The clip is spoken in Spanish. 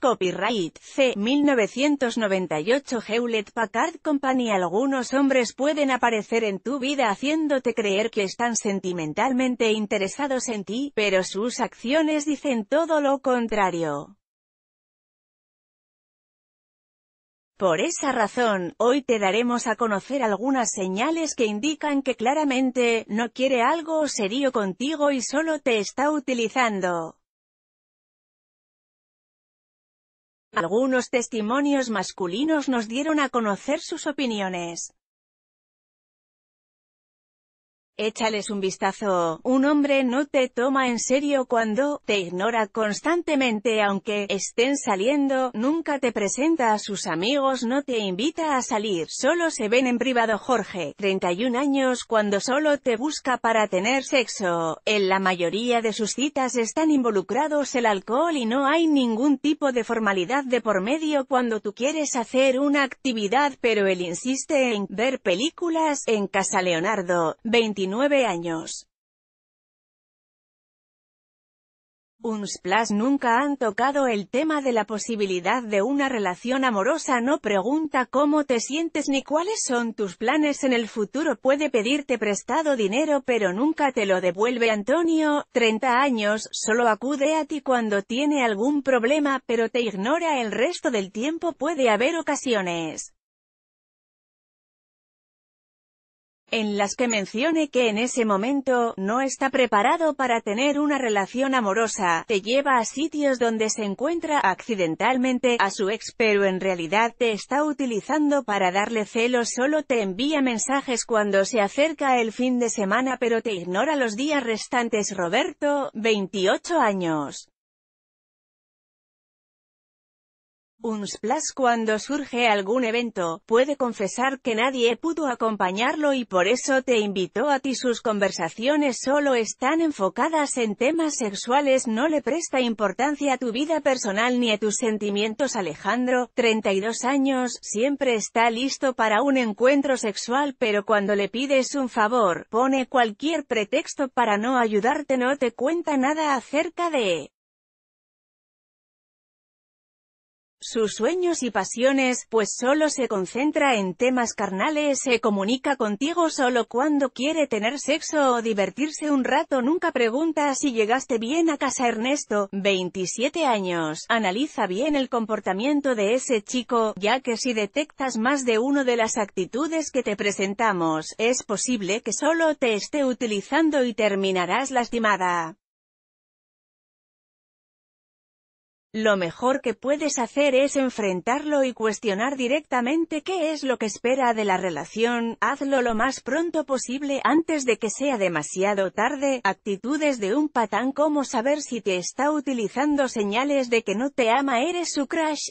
copyright, C. 1998 Hewlett Packard Company Algunos hombres pueden aparecer en tu vida haciéndote creer que están sentimentalmente interesados en ti, pero sus acciones dicen todo lo contrario. Por esa razón, hoy te daremos a conocer algunas señales que indican que claramente, no quiere algo serio contigo y solo te está utilizando. Algunos testimonios masculinos nos dieron a conocer sus opiniones. Échales un vistazo, un hombre no te toma en serio cuando, te ignora constantemente aunque, estén saliendo, nunca te presenta a sus amigos no te invita a salir, solo se ven en privado Jorge, 31 años cuando solo te busca para tener sexo, en la mayoría de sus citas están involucrados el alcohol y no hay ningún tipo de formalidad de por medio cuando tú quieres hacer una actividad pero él insiste en, ver películas, en Casa Leonardo, 29 años. Unsplash nunca han tocado el tema de la posibilidad de una relación amorosa no pregunta cómo te sientes ni cuáles son tus planes en el futuro puede pedirte prestado dinero pero nunca te lo devuelve Antonio, 30 años, solo acude a ti cuando tiene algún problema pero te ignora el resto del tiempo puede haber ocasiones en las que mencione que en ese momento, no está preparado para tener una relación amorosa, te lleva a sitios donde se encuentra accidentalmente a su ex pero en realidad te está utilizando para darle celos solo te envía mensajes cuando se acerca el fin de semana pero te ignora los días restantes Roberto, 28 años. Un splash cuando surge algún evento, puede confesar que nadie pudo acompañarlo y por eso te invitó a ti. Sus conversaciones solo están enfocadas en temas sexuales, no le presta importancia a tu vida personal ni a tus sentimientos. Alejandro, 32 años, siempre está listo para un encuentro sexual pero cuando le pides un favor, pone cualquier pretexto para no ayudarte no te cuenta nada acerca de sus sueños y pasiones, pues solo se concentra en temas carnales, se comunica contigo solo cuando quiere tener sexo o divertirse un rato, nunca pregunta si llegaste bien a casa Ernesto, 27 años, analiza bien el comportamiento de ese chico, ya que si detectas más de uno de las actitudes que te presentamos, es posible que solo te esté utilizando y terminarás lastimada. Lo mejor que puedes hacer es enfrentarlo y cuestionar directamente qué es lo que espera de la relación, hazlo lo más pronto posible antes de que sea demasiado tarde. Actitudes de un patán como saber si te está utilizando señales de que no te ama eres su crush,